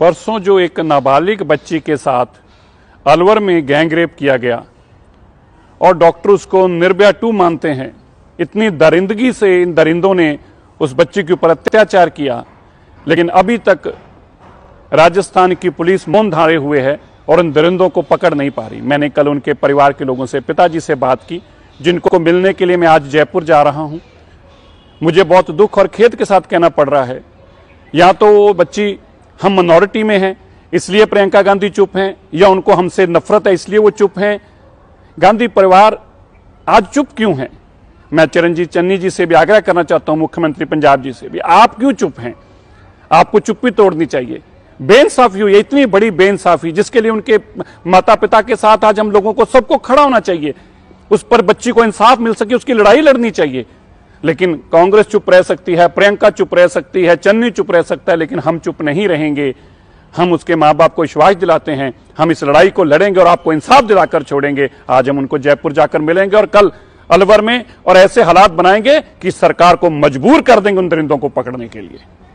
परसों जो एक नाबालिग बच्ची के साथ अलवर में गैंगरेप किया गया और डॉक्टर उसको निर्भया टू मानते हैं इतनी दरिंदगी से इन दरिंदों ने उस बच्ची के ऊपर अत्याचार किया लेकिन अभी तक राजस्थान की पुलिस मौन धारे हुए है और इन दरिंदों को पकड़ नहीं पा रही मैंने कल उनके परिवार के लोगों से पिताजी से बात की जिनको मिलने के लिए मैं आज जयपुर जा रहा हूँ मुझे बहुत दुख और खेद के साथ कहना पड़ रहा है या तो वो बच्ची हम मनोरिटी में हैं इसलिए प्रियंका गांधी चुप हैं या उनको हमसे नफरत है इसलिए वो चुप हैं गांधी परिवार आज चुप क्यों है मैं चरणजीत चन्नी जी से भी आग्रह करना चाहता हूं मुख्यमंत्री पंजाब जी से भी आप क्यों चुप हैं आपको चुप्पी तोड़नी चाहिए बेइंसाफी हुई इतनी बड़ी बेइंसाफी जिसके लिए उनके माता पिता के साथ आज हम लोगों को सबको खड़ा होना चाहिए उस पर बच्ची को इंसाफ मिल सके उसकी लड़ाई लड़नी चाहिए लेकिन कांग्रेस चुप रह सकती है प्रियंका चुप रह सकती है चन्नी चुप रह सकता है लेकिन हम चुप नहीं रहेंगे हम उसके माँ बाप को विश्वास दिलाते हैं हम इस लड़ाई को लड़ेंगे और आपको इंसाफ दिलाकर छोड़ेंगे आज हम उनको जयपुर जाकर मिलेंगे और कल अलवर में और ऐसे हालात बनाएंगे कि सरकार को मजबूर कर देंगे उन दरिंदों को पकड़ने के लिए